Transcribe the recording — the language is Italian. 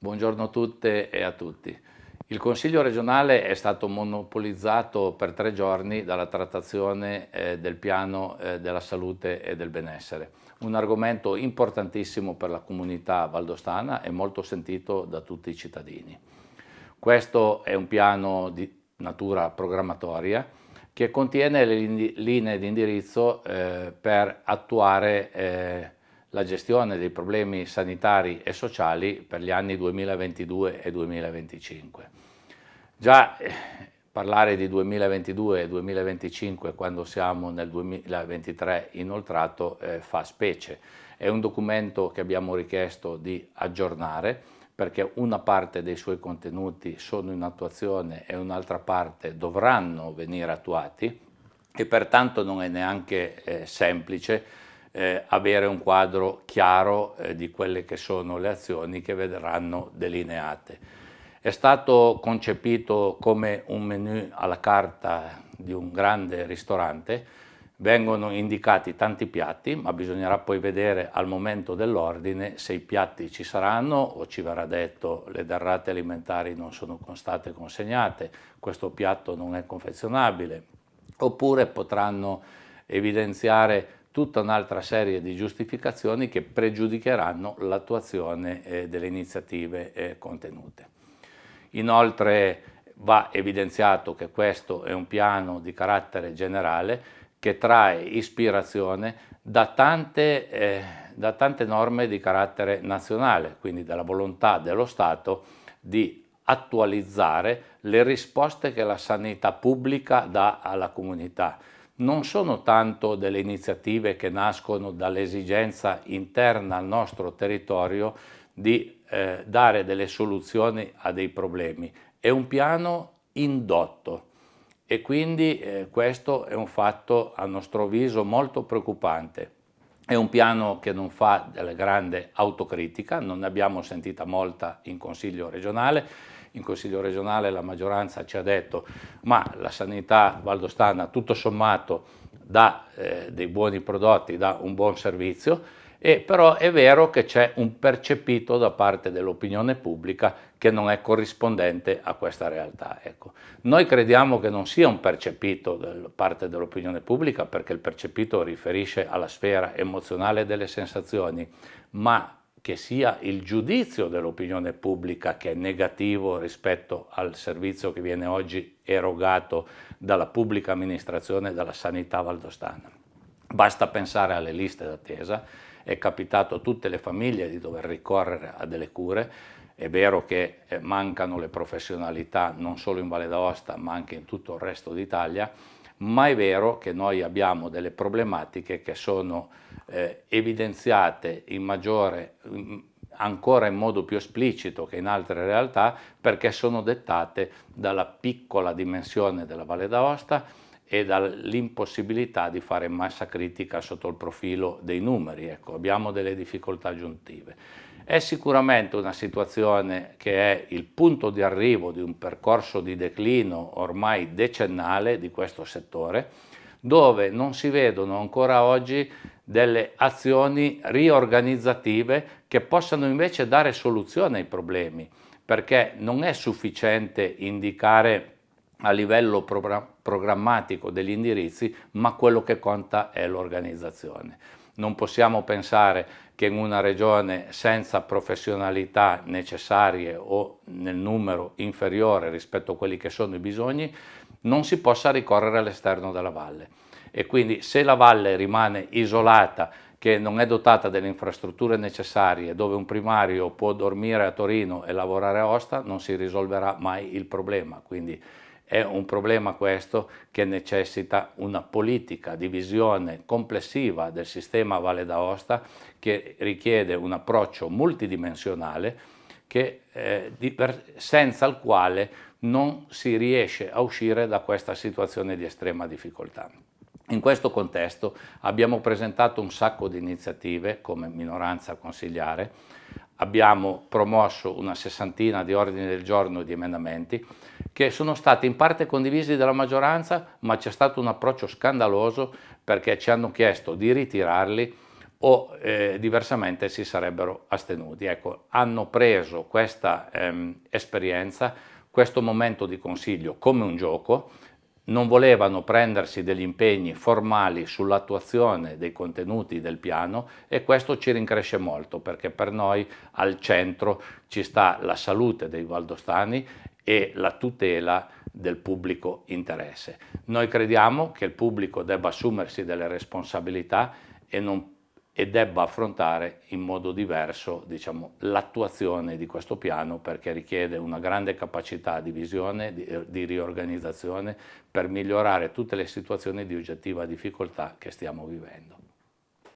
Buongiorno a tutte e a tutti. Il Consiglio regionale è stato monopolizzato per tre giorni dalla trattazione eh, del piano eh, della salute e del benessere, un argomento importantissimo per la comunità valdostana e molto sentito da tutti i cittadini. Questo è un piano di natura programmatoria che contiene le linee di indirizzo eh, per attuare eh, la gestione dei problemi sanitari e sociali per gli anni 2022 e 2025. Già eh, parlare di 2022 e 2025 quando siamo nel 2023 inoltrato eh, fa specie. È un documento che abbiamo richiesto di aggiornare perché una parte dei suoi contenuti sono in attuazione e un'altra parte dovranno venire attuati e pertanto non è neanche eh, semplice eh, avere un quadro chiaro eh, di quelle che sono le azioni che vedranno delineate. È stato concepito come un menu alla carta di un grande ristorante, vengono indicati tanti piatti, ma bisognerà poi vedere al momento dell'ordine se i piatti ci saranno o ci verrà detto le derrate alimentari non sono state consegnate, questo piatto non è confezionabile, oppure potranno evidenziare tutta un'altra serie di giustificazioni che pregiudicheranno l'attuazione eh, delle iniziative eh, contenute. Inoltre va evidenziato che questo è un piano di carattere generale che trae ispirazione da tante, eh, da tante norme di carattere nazionale, quindi dalla volontà dello Stato di attualizzare le risposte che la sanità pubblica dà alla comunità non sono tanto delle iniziative che nascono dall'esigenza interna al nostro territorio di eh, dare delle soluzioni a dei problemi, è un piano indotto e quindi eh, questo è un fatto a nostro avviso molto preoccupante. È un piano che non fa della grande autocritica, non ne abbiamo sentita molta in Consiglio regionale, in Consiglio regionale la maggioranza ci ha detto ma la sanità valdostana tutto sommato dà eh, dei buoni prodotti, dà un buon servizio, e però è vero che c'è un percepito da parte dell'opinione pubblica che non è corrispondente a questa realtà. Ecco. Noi crediamo che non sia un percepito da parte dell'opinione pubblica perché il percepito riferisce alla sfera emozionale delle sensazioni, ma che sia il giudizio dell'opinione pubblica che è negativo rispetto al servizio che viene oggi erogato dalla pubblica amministrazione e dalla sanità valdostana. Basta pensare alle liste d'attesa, è capitato a tutte le famiglie di dover ricorrere a delle cure, è vero che eh, mancano le professionalità non solo in Valle d'Aosta ma anche in tutto il resto d'Italia, ma è vero che noi abbiamo delle problematiche che sono eh, evidenziate in maggiore, ancora in modo più esplicito che in altre realtà perché sono dettate dalla piccola dimensione della Valle d'Aosta, e dall'impossibilità di fare massa critica sotto il profilo dei numeri, ecco, abbiamo delle difficoltà aggiuntive. È sicuramente una situazione che è il punto di arrivo di un percorso di declino ormai decennale di questo settore, dove non si vedono ancora oggi delle azioni riorganizzative che possano invece dare soluzione ai problemi, perché non è sufficiente indicare a livello programmatico programmatico degli indirizzi, ma quello che conta è l'organizzazione. Non possiamo pensare che in una regione senza professionalità necessarie o nel numero inferiore rispetto a quelli che sono i bisogni non si possa ricorrere all'esterno della valle. E quindi se la valle rimane isolata che non è dotata delle infrastrutture necessarie, dove un primario può dormire a Torino e lavorare a Osta, non si risolverà mai il problema. Quindi è un problema questo che necessita una politica di visione complessiva del sistema Valle d'Aosta che richiede un approccio multidimensionale che, eh, di, per, senza il quale non si riesce a uscire da questa situazione di estrema difficoltà. In questo contesto abbiamo presentato un sacco di iniziative come minoranza consigliare, abbiamo promosso una sessantina di ordini del giorno e di emendamenti che sono stati in parte condivisi dalla maggioranza, ma c'è stato un approccio scandaloso perché ci hanno chiesto di ritirarli o eh, diversamente si sarebbero astenuti. Ecco, hanno preso questa ehm, esperienza, questo momento di consiglio come un gioco non volevano prendersi degli impegni formali sull'attuazione dei contenuti del piano e questo ci rincresce molto perché per noi al centro ci sta la salute dei valdostani e la tutela del pubblico interesse. Noi crediamo che il pubblico debba assumersi delle responsabilità e non e debba affrontare in modo diverso diciamo, l'attuazione di questo piano perché richiede una grande capacità di visione, di, eh, di riorganizzazione per migliorare tutte le situazioni di oggettiva difficoltà che stiamo vivendo.